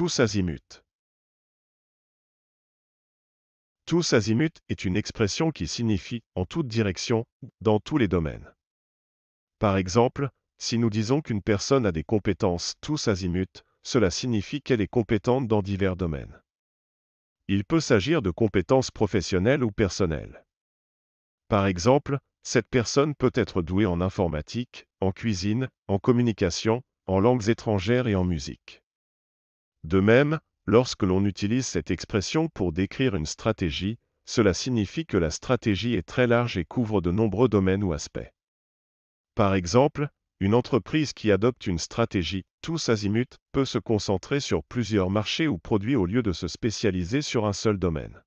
Tous azimuts. Tous azimuts est une expression qui signifie en toute direction, dans tous les domaines. Par exemple, si nous disons qu'une personne a des compétences tous azimuts, cela signifie qu'elle est compétente dans divers domaines. Il peut s'agir de compétences professionnelles ou personnelles. Par exemple, cette personne peut être douée en informatique, en cuisine, en communication, en langues étrangères et en musique. De même, lorsque l'on utilise cette expression pour décrire une stratégie, cela signifie que la stratégie est très large et couvre de nombreux domaines ou aspects. Par exemple, une entreprise qui adopte une stratégie tous azimuts peut se concentrer sur plusieurs marchés ou produits au lieu de se spécialiser sur un seul domaine.